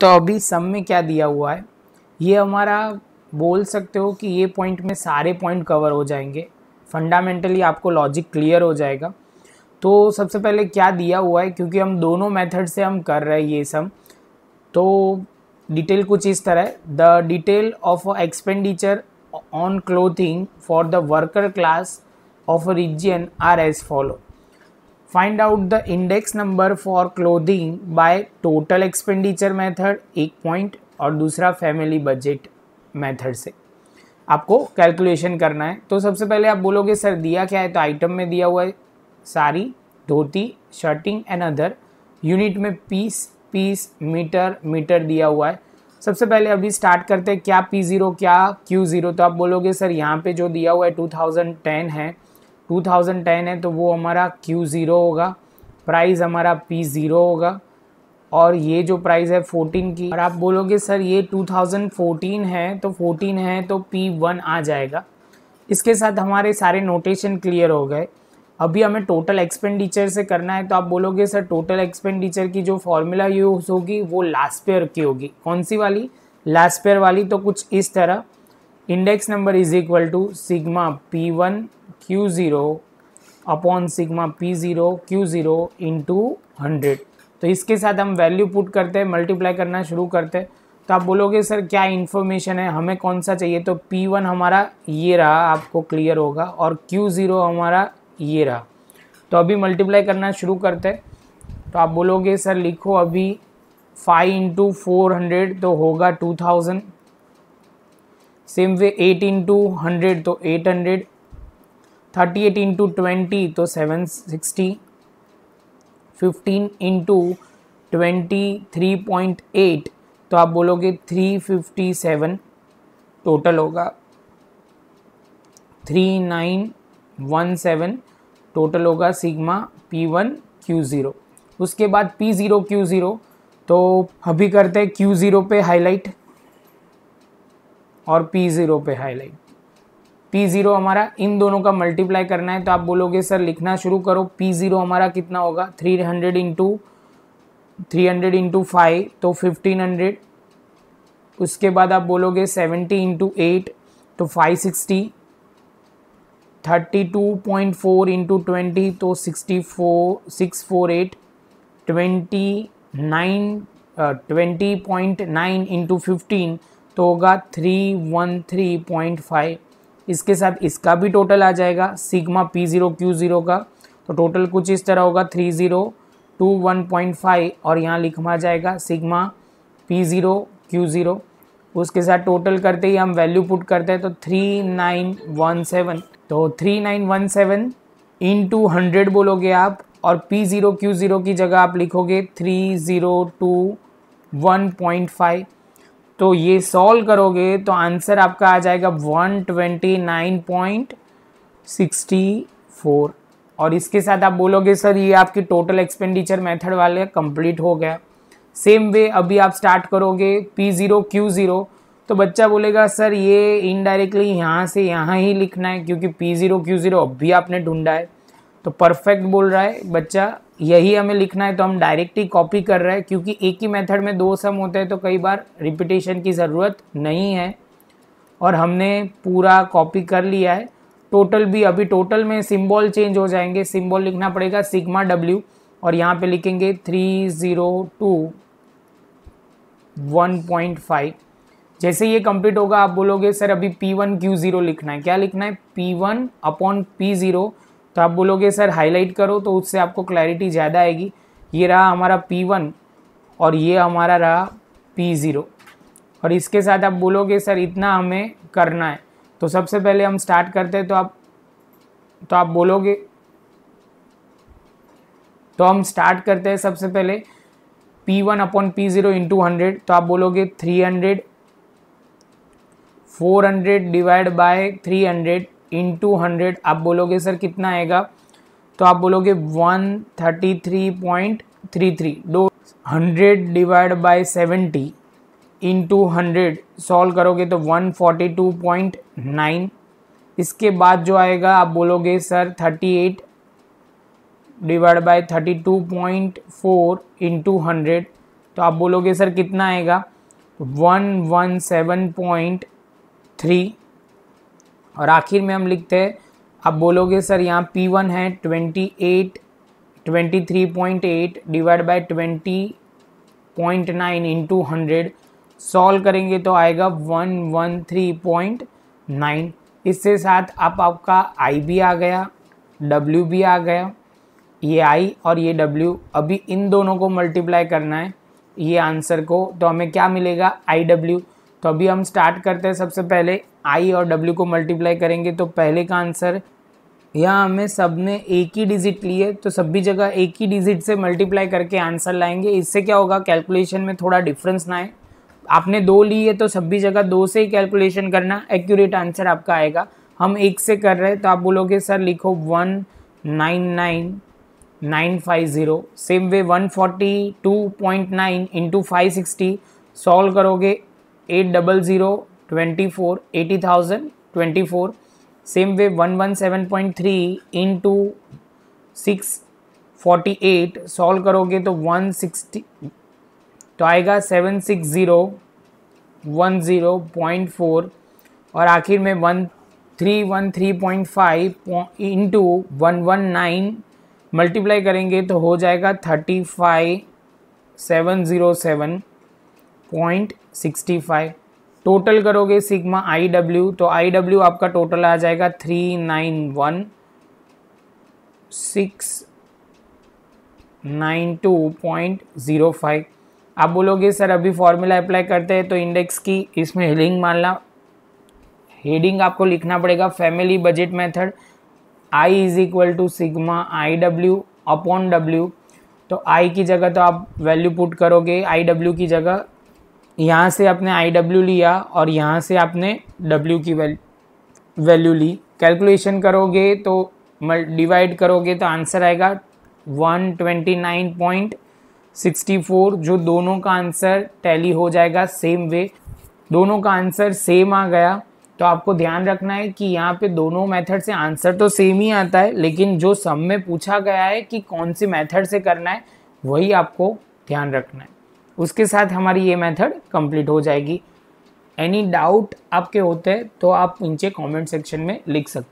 तो अभी सम में क्या दिया हुआ है ये हमारा बोल सकते हो कि ये पॉइंट में सारे पॉइंट कवर हो जाएंगे फंडामेंटली आपको लॉजिक क्लियर हो जाएगा तो सबसे पहले क्या दिया हुआ है क्योंकि हम दोनों मेथड से हम कर रहे हैं ये सम तो डिटेल कुछ इस तरह है the detail of expenditure on clothing for the worker class of region are as follow find out the index number for clothing by total expenditure method एक पॉइंट और दूसरा फैमिली बजट मेथड से आपको calculation करना है तो सबसे पहले आप बोलोगे सर दिया क्या है तो आइटम में दिया हुआ है sari dhoti shirting and other unit में पीस पीस मीटर मीटर दिया हुआ है सबसे पहले अभी स्टार्ट करते हैं क्या पी ज़ीरो क्या क्यू ज़ीरो तो आप बोलोगे सर यहाँ पे जो दिया हुआ है टू थाउजेंड टेन है 2010 है तो वो हमारा क्यू ज़ीरो होगा प्राइस हमारा पी ज़ीरो होगा और ये जो प्राइस है 14 की और आप बोलोगे सर ये 2014 है तो 14 है तो P1 आ जाएगा इसके साथ हमारे सारे नोटेशन क्लियर हो गए अभी हमें टोटल एक्सपेंडिचर से करना है तो आप बोलोगे सर टोटल एक्सपेंडिचर की जो फॉर्मूला यूज़ होगी वो लास्ट पेयर की होगी कौन सी वाली लास्ट पेयर वाली तो कुछ इस तरह index number is equal to sigma P one Q zero upon sigma P zero Q zero into hundred तो इसके साथ हम वैल्यू पुट करते हैं मल्टीप्लाई करना शुरू करते हैं तो आप बोलोगे सर क्या इन्फॉर्मेशन है हमें कौन सा चाहिए तो पी वन हमारा ये रहा आपको क्लियर होगा और क्यू ज़ीरो हमारा ये रहा तो अभी मल्टीप्लाई करना शुरू करते हैं तो आप बोलोगे सर लिखो अभी फाइव इंटू फोर हंड्रेड तो होगा two thousand same way eight into hundred तो eight hundred thirty eight into twenty तो seven sixty fifteen into twenty three point eight तो आप बोलोगे थ्री फिफ्टी सेवन टोटल होगा three nine one seven total होगा sigma P one Q zero उसके बाद P zero Q zero तो अभी करते हैं क्यू ज़ीरो पे हाईलाइट और P0 पे हाईलाइट P0 हमारा इन दोनों का मल्टीप्लाई करना है तो आप बोलोगे सर लिखना शुरू करो P0 हमारा कितना होगा 300 hundred into three hundred into five तो फिफ्टीन हंड्रेड उसके बाद आप बोलोगे सेवेंटी इंटू एट तो five sixty thirty two point four into twenty तो sixty four six four eight twenty nine twenty point nine into fifteen तो होगा three one three point five इसके साथ इसका भी टोटल आ जाएगा sigma P zero Q zero का तो टोटल कुछ इस तरह होगा three zero two one point five और यहाँ लिखवा जाएगा sigma P zero Q zero उसके साथ टोटल करते ही हम वैल्यू पुट करते हैं तो थ्री नाइन वन सेवन तो three nine one seven in to hundred बोलोगे आप और पी ज़ीरो क्यू ज़ीरो की जगह आप लिखोगे three zero two one point five तो ये सॉल्व करोगे तो आंसर आपका आ जाएगा 129.64 और इसके साथ आप बोलोगे सर ये आपकी टोटल एक्सपेंडिचर मेथड वाले कंप्लीट हो गया सेम वे अभी आप स्टार्ट करोगे पी ज़ीरो क्यू ज़ीरो तो बच्चा बोलेगा सर ये इनडायरेक्टली यहाँ से यहाँ ही लिखना है क्योंकि पी ज़ीरो क्यू ज़ीरो अभी आपने ढूंढा है तो परफेक्ट बोल रहा है बच्चा यही हमें लिखना है तो हम डायरेक्ट ही कॉपी कर रहे हैं क्योंकि एक ही मेथड में दो सम होते हैं तो कई बार रिपीटेशन की ज़रूरत नहीं है और हमने पूरा कॉपी कर लिया है टोटल भी अभी टोटल में सिंबल चेंज हो जाएंगे सिंबल लिखना पड़ेगा सिग्मा डब्ल्यू और यहाँ पे लिखेंगे three zero two one point five जैसे ये कंप्लीट होगा आप बोलोगे सर अभी पी वन क्यू ज़ीरो लिखना है क्या लिखना है P one upon P zero तो आप बोलोगे सर हाईलाइट करो तो उससे आपको क्लैरिटी ज़्यादा आएगी ये रहा हमारा पी वन और ये हमारा रहा पी ज़ीरो और इसके साथ आप बोलोगे सर इतना हमें करना है तो सबसे पहले हम स्टार्ट करते हैं तो आप तो आप बोलोगे तो हम स्टार्ट करते हैं सबसे पहले P one upon P zero into hundred तो आप बोलोगे three hundred four hundred divide by three hundred in to hundred आप बोलोगे सर कितना आएगा तो आप बोलोगे one thirty three point three three दो hundred divide by seventy in to hundred solve करोगे तो one forty two point nine इसके बाद जो आएगा आप बोलोगे sir thirty eight divide by thirty two point four into hundred तो आप बोलोगे सर कितना आएगा one one seven point three और आखिर में हम लिखते हैं आप बोलोगे सर यहाँ पी वन है twenty eight twenty three point eight divide by twenty point nine into hundred solve करेंगे तो आएगा one one three point nine इससे साथ आप आपका आई भी आ गया डब्ल्यू भी आ गया ये आई और ये डब्ल्यू अभी इन दोनों को मल्टीप्लाई करना है ये आंसर को तो हमें क्या मिलेगा आई डब्ल्यू तो अभी हम स्टार्ट करते हैं सबसे पहले आई और डब्ल्यू को मल्टीप्लाई करेंगे तो पहले का आंसर यहाँ हमें सब ने एक ही डिजिट लिए तो सभी जगह एक ही डिजिट से मल्टीप्लाई करके आंसर लाएंगे इससे क्या होगा कैलकुलेशन में थोड़ा डिफरेंस ना आए आपने दो ली है तो सभी जगह दो से ही कैलकुलेशन करना एक्यूरेट आंसर आपका आएगा हम एक से कर रहे हैं तो आप बोलोगे सर लिखो one nine nine nine five zero same way one forty two point nine into five sixty solve करोगे eight double zero twenty four eighty thousand twenty four same way one one seven point three into six forty eight solve करोगे तो one sixty तो आएगा seven six zero one zero point four और आखिर में one three one three point five into one one nine multiply करेंगे तो हो जाएगा thirty five seven zero seven point sixty five total करोगे सिग्मा आई डब्ल्यू तो I W आपका टोटल आ जाएगा three nine one six nine two point zero five आप बोलोगे सर अभी फॉर्मूला अप्लाई करते हैं तो इंडेक्स की इसमें हेडिंग मानना हेडिंग आपको लिखना पड़ेगा family budget method I is equal to sigma I W upon W तो आई की जगह तो आप वैल्यू पुट करोगे आई डब्ल्यू की जगह यहाँ से आपने आई डब्ल्यू लिया और यहाँ से आपने डब्ल्यू की वैल्यू ली कैलकुलेशन करोगे तो डिवाइड करोगे तो आंसर आएगा 129.64 जो दोनों का आंसर टैली हो जाएगा सेम वे दोनों का आंसर सेम आ गया तो आपको ध्यान रखना है कि यहाँ पे दोनों मेथड से आंसर तो सेम ही आता है लेकिन जो सब में पूछा गया है कि कौन सी मेथड से करना है वही आपको ध्यान रखना है उसके साथ हमारी ये मेथड कंप्लीट हो जाएगी एनी डाउट आपके होते हैं तो आप नीचे कमेंट सेक्शन में लिख सकते